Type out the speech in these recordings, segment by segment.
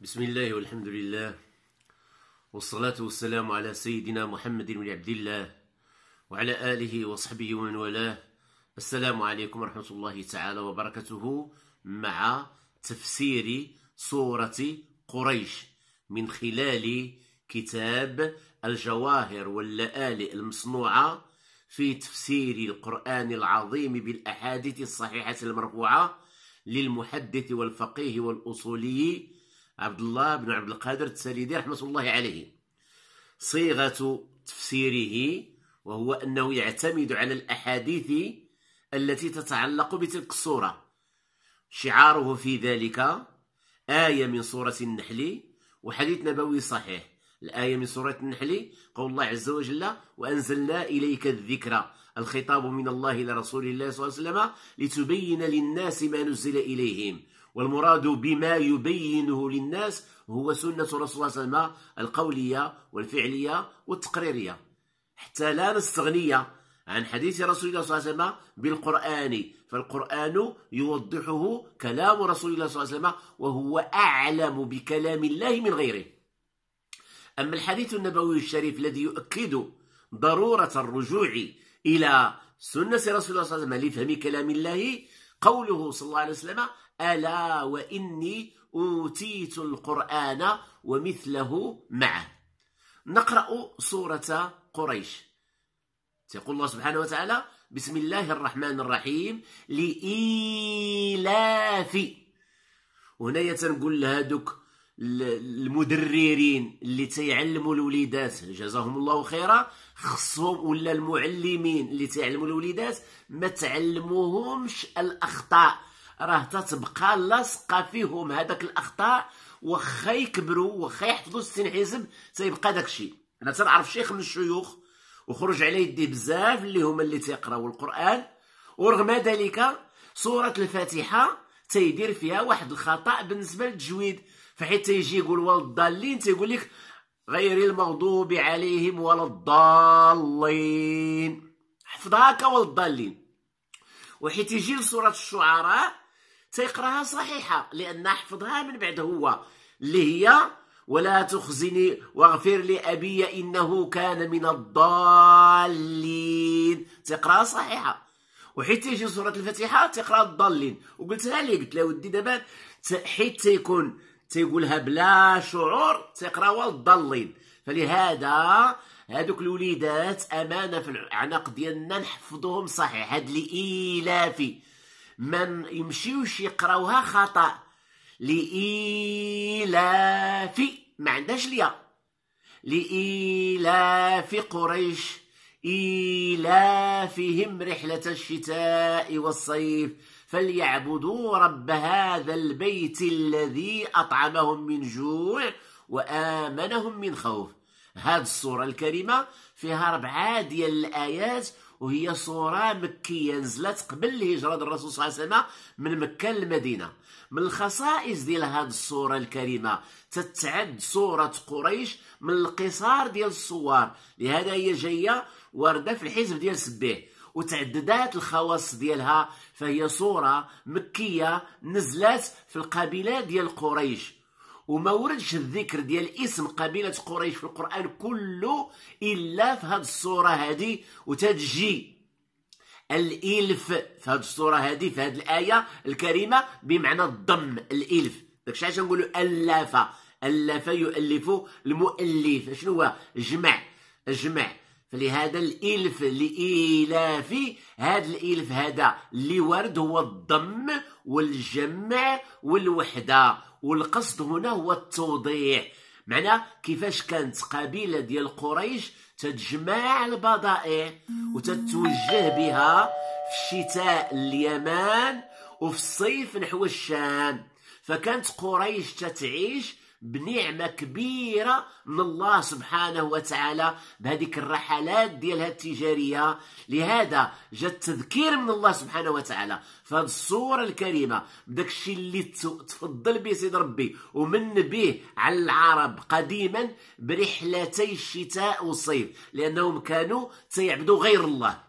بسم الله والحمد لله والصلاة والسلام على سيدنا محمد بن عبد الله وعلى آله وصحبه ومن والاه السلام عليكم ورحمة الله تعالى وبركاته مع تفسير سورة قريش من خلال كتاب الجواهر واللآلئ المصنوعة في تفسير القرآن العظيم بالأحاديث الصحيحة المرفوعة للمحدث والفقيه والأصولي عبد الله بن عبد القادر التساليدي رحمة الله عليه صيغة تفسيره وهو أنه يعتمد على الأحاديث التي تتعلق بتلك الصورة شعاره في ذلك آية من سورة النحل وحديث نبوي صحيح الآية من سورة النحل قول الله عز وجل وأنزلنا إليك الذكرى الخطاب من الله إلى رسول الله صلى الله عليه وسلم لتبين للناس ما نزل إليهم والمراد بما يبينه للناس هو سنة رسول الله صلى الله عليه وسلم القولية والفعلية والتقريرية حتى لا نستغني عن حديث رسول الله صلى الله عليه وسلم بالقرآن فالقرآن يوضحه كلام رسول الله صلى الله عليه وسلم وهو أعلم بكلام الله من غيره أما الحديث النبوي الشريف الذي يؤكد ضرورة الرجوع إلى سنة رسول الله صلى الله عليه وسلم لفهم كلام الله قوله صلى الله عليه وسلم ألا وإني أوتيت القرآن ومثله معه نقرأ سورة قريش تقول الله سبحانه وتعالى بسم الله الرحمن الرحيم لإيلاف هنا تنقول لهذوك المدررين اللي تيعلموا الوليدات جزاهم الله خيرا خصهم ولا المعلمين اللي تيعلموا الوليدات ما تعلموهمش الاخطاء راه تتبقى لاصقه فيهم هذاك الاخطاء واخا يكبروا واخا يحفظوا السنحزم تيبقى داك الشيء انا تنعرف شيخ من الشيوخ وخرج على يدي بزاف اللي هما اللي تيقراو القران ورغم ذلك سوره الفاتحه تيدير فيها واحد الخطا بالنسبه للتجويد فحيت تيجي يقول والضالين تيقول لك غير المغضوب عليهم ولا الضالين حفظها الضالين وحيت يجي لسوره الشعراء تيقراها صحيحه لان حفظها من بعد هو اللي هي ولا تخزني واغفر لي ابي انه كان من الضالين تيقراها صحيحه وحيت تيجي سوره الفاتحه تقرا الضالين وقلتها لي قلت له ودي دابا حيت تيكون تيقولها بلا شعور تقراوها والضالين فلهذا هذوك الوليدات امانه في العنق ديالنا نحفظوهم صحيح هاد الالافي ما يمشيوش يقراوها خطا لإيلاف ما عندهاش ليا لإيلاف قريش إيلافهم رحلة الشتاء والصيف فليعبدوا رب هذا البيت الذي أطعمهم من جوع وآمنهم من خوف هذه الصورة الكريمة فيها ربعة ديال الآيات وهي صورة مكية نزلت قبل الهجرة الرسول صلى الله عليه وسلم من مكة للمدينة من الخصائص ديال هذه الصورة الكريمة تتعد صورة قريش من القصار ديال الصور لهذا هي جاية واردة في الحزب ديال سبيه وتعددات الخواص ديالها فهي صورة مكية نزلت في القبيلة ديال قريش وما وردش الذكر ديال اسم قبيله قريش في القران كله الا في هذه الصوره هذه وتتجي الالف في هذه الصوره هذه في هذه الايه الكريمه بمعنى الضم الالف داكشي علاش نقولوا ألف الف يؤلف المؤلف شنو هو جمع جمع فلهذا الالف لايلاف هذا الالف هذا اللي وارد هو الضم والجمع والوحده والقصد هنا هو التوضيح معنى كيفاش كانت قبيله ديال قريش تتجمع البضائع وتتوجه بها في الشتاء اليمن وفي الصيف نحو الشام فكانت قريش تتعيش بنعمه كبيره من الله سبحانه وتعالى بهذيك الرحلات ديالها التجاريه لهذا جاء التذكير من الله سبحانه وتعالى فهاد الصوره الكريمه بداك الشيء اللي تفضل به سيد ربي ومن به على العرب قديما برحلتي الشتاء والصيف لانهم كانوا تيعبدوا غير الله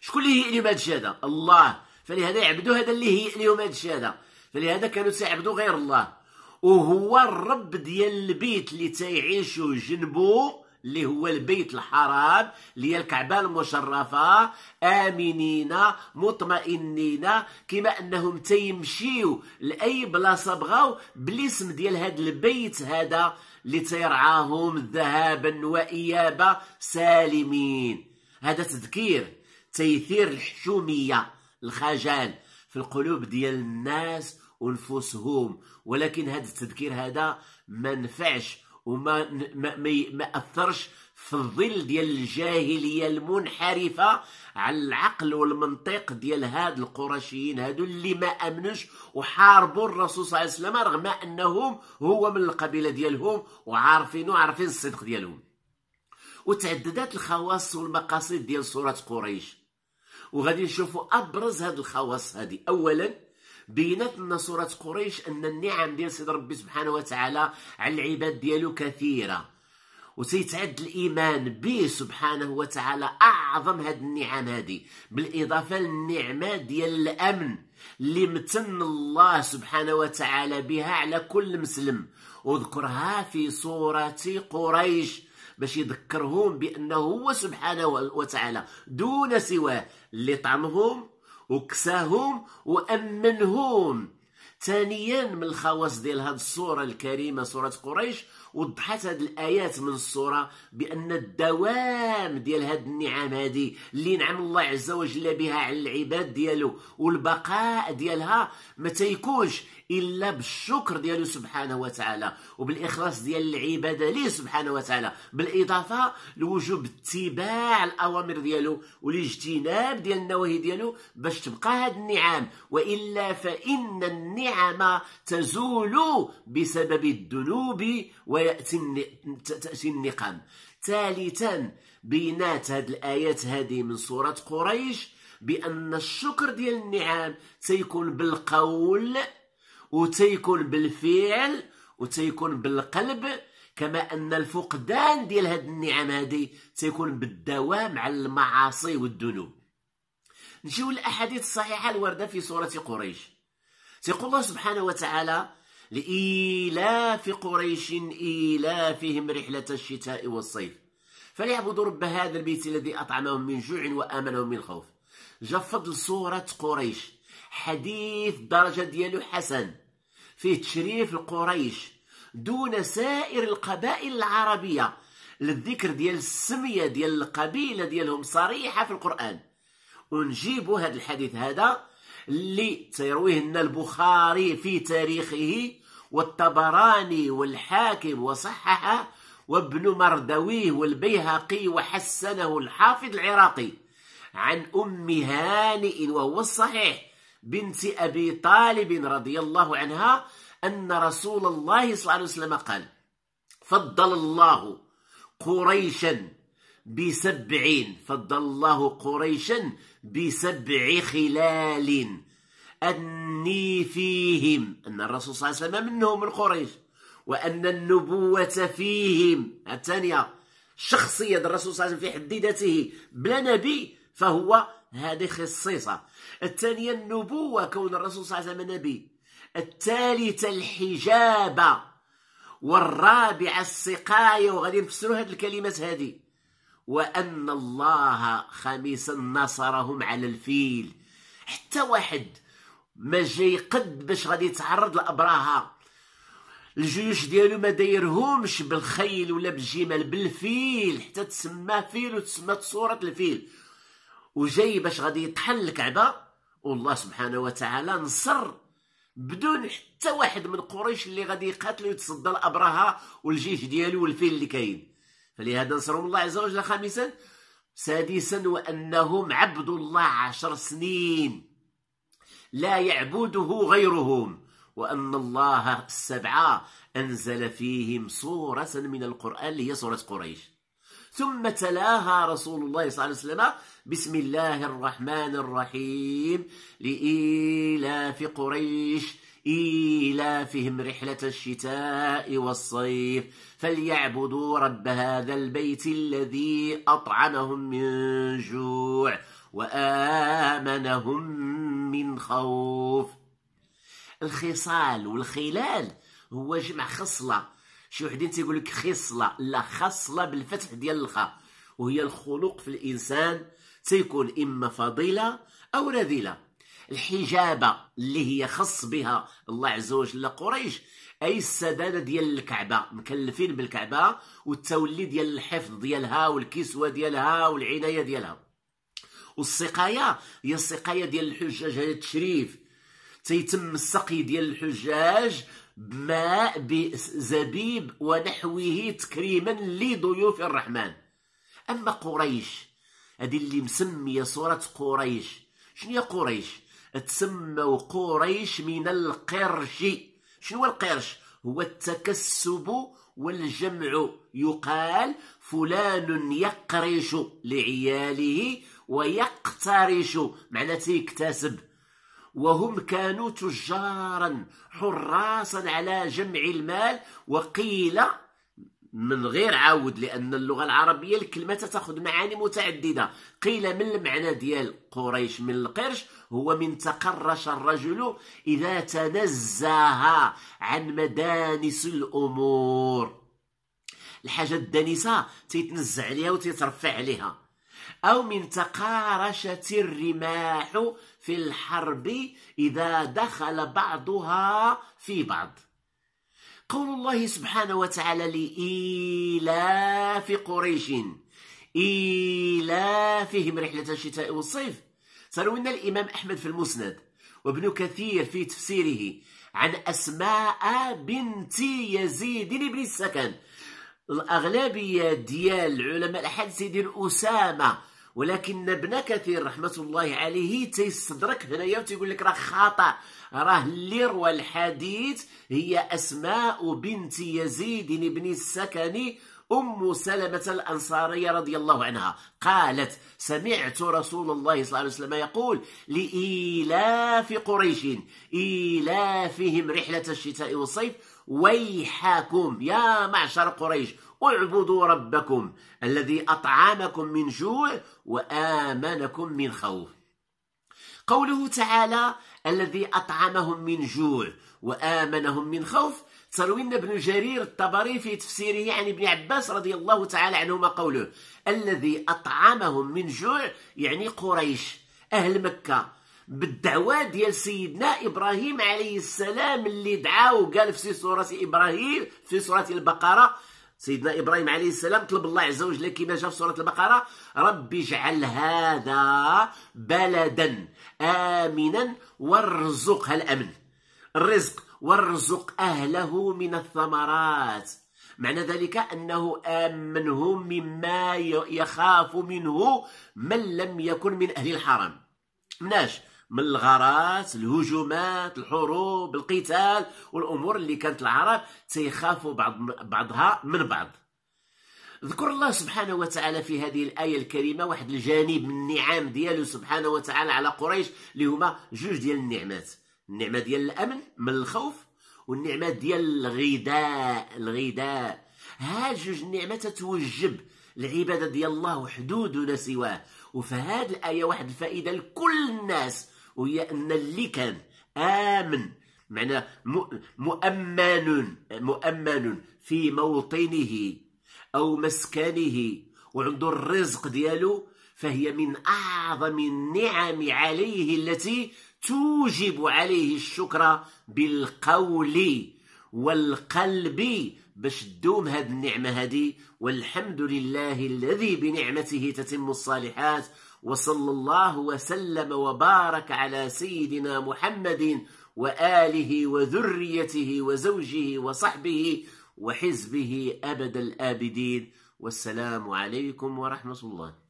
شكون اللي يهيئ لهم هذا الشيء الله فلهذا يعبدوا هذا اللي يهيئ لهم هذا الشيء هذا فلهذا كانوا تيعبدوا غير الله وهو الرب ديال البيت اللي تيعيشوا جنبه اللي هو البيت الحرام اللي هي الكعبه المشرفه امنين مطمئنين كما انهم تيمشيو لاي بلاصه بغاو بالاسم ديال هذا البيت هذا اللي تيرعاهم ذهابا وايابا سالمين هذا تذكير تيثير الحشوميه الخجل في القلوب ديال الناس ونفوسهم ولكن هذا التذكير هذا ما نفعش وما ما, ما اثرش في الظل ديال الجاهليه المنحرفه على العقل والمنطق ديال هاد القرشيين هادو اللي ما امنوش وحاربوا الرسول صلى الله عليه وسلم رغم انهم هو من القبيله ديالهم وعارفينه وعارفين الصدق ديالهم وتعددت الخواص والمقاصد ديال صوره قريش وغادي نشوفوا ابرز هاد الخواص هذه اولا لنا سورة قريش أن النعم ديال سيد ربي سبحانه وتعالى على العباد ديالو كثيرة وسيتعد الإيمان به سبحانه وتعالى أعظم هاد النعم هذه بالإضافة للنعمة ديال الأمن اللي متن الله سبحانه وتعالى بها على كل مسلم وذكرها في سورة قريش باش يذكرهم بأنه هو سبحانه وتعالى دون سواه اللي طعمهم وكساهم وامنهم ثانيا من الخواص ديال هذه الصوره الكريمه صوره قريش وضحت هذه الايات من الصوره بان الدوام ديال هذه النعم هذه اللي نعم الله عز وجل بها على العباد ديالو والبقاء ديالها ما تيكونش الا بالشكر ديالو سبحانه وتعالى وبالاخلاص ديال العباده ليه سبحانه وتعالى بالاضافه لوجوب اتباع الاوامر ديالو والاجتناب ديال النواهي ديالو باش تبقى هاد النعم والا فان النعم تزول بسبب الذنوب وياتي تاتي النقم ثالثا بينات هاد الايات هذه من سوره قريش بان الشكر ديال النعم سيكون بالقول وتيكون بالفعل وتيكون بالقلب كما ان الفقدان ديال هاد النعم هادي تيكون بالدوام على المعاصي والذنوب نجيو الاحاديث الصحيحه الوارده في سوره قريش تيقول الله سبحانه وتعالى لإيلاف قريش إيلافهم رحلة الشتاء والصيف فليعبدوا رب هذا البيت الذي أطعمهم من جوع وآمنهم من خوف جا فضل صورة قريش حديث الدرجة ديالو حسن فيه تشريف لقريش دون سائر القبائل العربية للذكر ديال السمية ديال القبيلة ديالهم صريحة في القرآن ونجيبوا هذا الحديث هذا اللي تيرويه لنا البخاري في تاريخه والطبراني والحاكم وصححه وابن مردويه والبيهقي وحسنه الحافظ العراقي عن أم هانئ وهو الصحيح بنت أبي طالب رضي الله عنها أن رسول الله صلى الله عليه وسلم قال فضل الله قريشا بسبعين فضل الله قريشا بسبع خلال أني فيهم أن الرسول صلى الله عليه وسلم منهم من قريش وأن النبوة فيهم الثانية شخصية الرسول صلى الله عليه وسلم في حد ذاته بلا نبي فهو هذه خصيصة الثانية النبوة كون الرسول صلى الله عليه وسلم نبي الثالثة الحجابة والرابعة السقاية وغادي نفسروا هذه الكلمات هذه وأن الله خامسا نصرهم على الفيل حتى واحد ما جاي قد باش غادي يتعرض لأبراها الجيوش ديالو ما دايرهمش بالخيل ولا بالجمال بالفيل حتى تسمى فيل وتسمى صورة الفيل وجاي باش غادي يطحن الكعبه والله سبحانه وتعالى نصر بدون حتى واحد من قريش اللي غادي يقاتل ويتصدى لابراها والجيش ديالو والفيل اللي كاين فلهذا نصرهم الله عز وجل خامسا سادسا وانهم عبدوا الله عشر سنين لا يعبده غيرهم وان الله السبعه انزل فيهم سوره من القران اللي هي سوره قريش ثم تلاها رسول الله صلى الله عليه وسلم بسم الله الرحمن الرحيم لإيلاف قريش إيلافهم رحلة الشتاء والصيف فليعبدوا رب هذا البيت الذي أطعمهم من جوع وآمنهم من خوف الخصال والخلال هو جمع خصله شي وحدين تيقول لك خصله لا خصله بالفتح ديال الخاء وهي الخلق في الانسان تيكون اما فضيله او رذيله الحجابه اللي هي خص بها الله عز وجل قريش اي السدانه ديال الكعبه مكلفين بالكعبه والتولي ديال الحفظ ديالها والكسوه ديالها والعنايه ديالها والسقايه هي السقايه ديال الحجاج هذا التشريف تيتم السقي ديال الحجاج ماء بزبيب ونحوه تكريما لضيوف الرحمن أما قريش هذه اللي مسمية سورة قريش شنو هي قريش تسموا قريش من القرش شنو القرش هو التكسب والجمع يقال فلان يقرش لعياله ويقترش معناته يكتسب وهم كانوا تجارا حراسا على جمع المال وقيل من غير عود لان اللغه العربيه الكلمه تاخذ معاني متعدده قيل من المعنى ديال قريش من القرش هو من تقرش الرجل اذا تنزه عن مدانس الامور الحاجه الدنيسه تيتنزع عليها وتترفع عليها او من تقارشت الرماح في الحرب إذا دخل بعضها في بعض قول الله سبحانه وتعالى لإيلاف قريش إيلافهم رحلة الشتاء والصيف سرونا الإمام أحمد في المسند وابن كثير في تفسيره عن أسماء بنت يزيد بن السكن الأغلبية ديال علماء الحديث يدير أسامة ولكن ابن كثير رحمه الله عليه تيصدرك هنايا وتيقول لك راه خطا راه اللي روى الحديث هي اسماء بنت يزيد بن السكني أم سلمة الأنصارية رضي الله عنها قالت سمعت رسول الله صلى الله عليه وسلم يقول لإيلاف قريش إيلافهم رحلة الشتاء والصيف ويحكم يا معشر قريش اعبدوا ربكم الذي أطعمكم من جوع وآمنكم من خوف قوله تعالى الذي أطعمهم من جوع وآمنهم من خوف تروينا ابن جرير الطبري في تفسيره عن ابن عباس رضي الله تعالى عنهما قوله الذي أطعمهم من جوع يعني قريش أهل مكة بالدعوة ديال سيدنا إبراهيم عليه السلام اللي دعا وقال في سورة إبراهيم في سورة البقرة سيدنا ابراهيم عليه السلام طلب الله عز وجل كما جاء في سوره البقره ربي اجعل هذا بلدا امنا وارزق الامن الرزق وارزق اهله من الثمرات معنى ذلك انه امنهم مما يخاف منه من لم يكن من اهل الحرم مناش من الغارات الهجومات الحروب القتال والامور اللي كانت العرب تيخافوا بعض بعضها من بعض ذكر الله سبحانه وتعالى في هذه الآية الكريمة واحد الجانب من النعم ديالو سبحانه وتعالى على قريش اللي هما جوج ديال النعمات النعمة ديال الأمن من الخوف والنعمة ديال الغذاء الغذاء هاد جوج النعمات توجب العبادة ديال الله وحدود سواه وفي هذه الآية واحد الفائدة لكل الناس وهي ان اللي كان امن معنى مؤمن مؤمن في موطنه او مسكنه وعنده الرزق ديالو فهي من اعظم النعم عليه التي توجب عليه الشكر بالقول والقلب باش تدوم هذه النعمه هذه والحمد لله الذي بنعمته تتم الصالحات وصلى الله وسلم وبارك على سيدنا محمد وآله وذريته وزوجه وصحبه وحزبه أبد الآبدين والسلام عليكم ورحمة الله